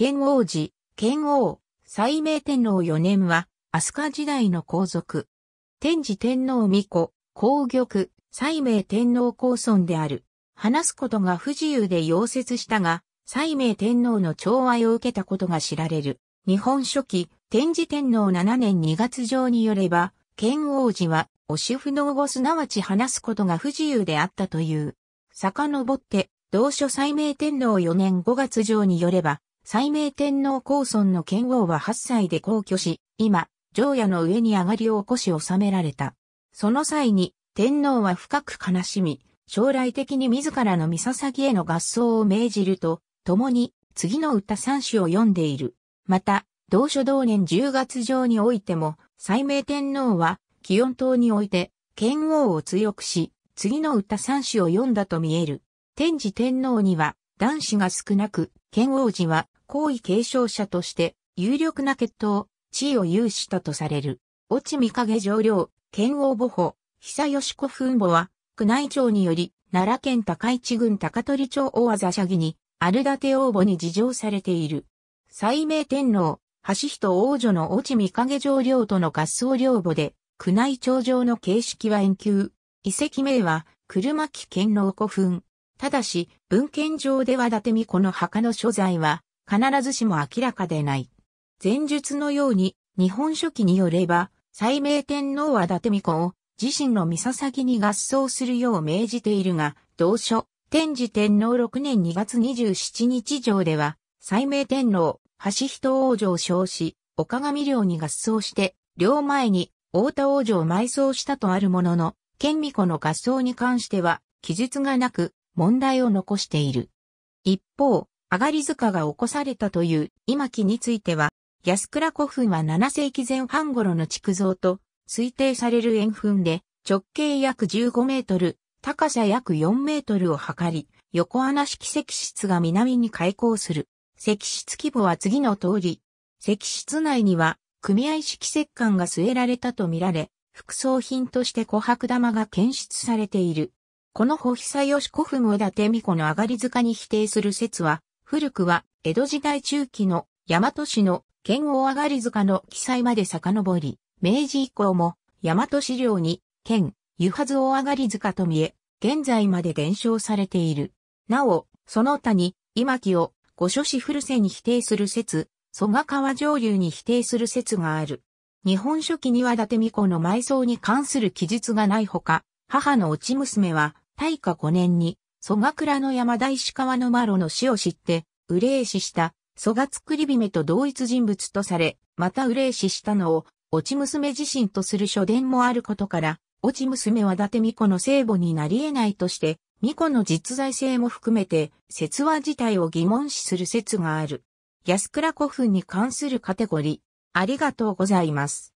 剣王寺、剣王、斎明天皇四年は、飛鳥時代の皇族。天智天皇御子、皇玉、斎明天皇皇孫である。話すことが不自由で溶接したが、斎明天皇の寵愛を受けたことが知られる。日本書期、天智天皇七年二月上によれば、剣王寺は、お主婦の語すなわち話すことが不自由であったという。遡って、同書斎明天皇四年五月上によれば、最明天皇皇孫の剣王は8歳で皇居し、今、上野の上に上がりを起こし収められた。その際に、天皇は深く悲しみ、将来的に自らの三捧への合奏を命じると、共に、次の歌三首を読んでいる。また、同書同年10月上においても、最明天皇は、気温島において、剣王を強くし、次の歌三首を読んだと見える。天智天皇には、男子が少なく、剣王子は、皇位継承者として有力な血統、地位を有したとされる。落見影上領、剣王母保、久義子墳墓は、宮内庁により、奈良県高市郡高取町大座社儀に、アルダテ王母に事情されている。西明天皇、橋人王女の落見影上領との合葬領母で、宮内庁上の形式は遠求。遺跡名は、車木剣王古墳。ただし、文献上では伊達美子の墓の所在は、必ずしも明らかでない。前述のように、日本書紀によれば、斎明天皇は伊達巫女を自身の三笹に合奏するよう命じているが、同書、天智天皇6年2月27日上では、斎明天皇、橋人王女を称し、岡上領に合奏して、領前に、大田王女を埋葬したとあるものの、県巫女の合奏に関しては、記述がなく、問題を残している。一方、上がり塚が起こされたという今期については、安倉古墳は7世紀前半頃の築造と推定される円墳で、直径約15メートル、高さ約4メートルを測り、横穴式石室が南に開港する。石室規模は次の通り、石室内には組合式石棺が据えられたとみられ、副葬品として琥珀玉が検出されている。この保久吉古墳を伊達美子の上がり塚に否定する説は、古くは江戸時代中期の大和市の県大上がり塚の記載まで遡り、明治以降も大和資料に県湯はず大上がり塚と見え、現在まで伝承されている。なお、その他に今木を御所市古瀬に否定する説、蘇我川上流に否定する説がある。日本書紀には伊達美子の埋葬に関する記述がないほか、母の落ち娘は、大化5年に蘇我倉の山田石川のマロの死を知って、憂い死した、蘇我作り姫と同一人物とされ、また憂い死したのを、落ち娘自身とする書伝もあることから、落ち娘は伊達巫女の聖母になり得ないとして、巫女の実在性も含めて、説話自体を疑問視する説がある。安倉古墳に関するカテゴリー、ありがとうございます。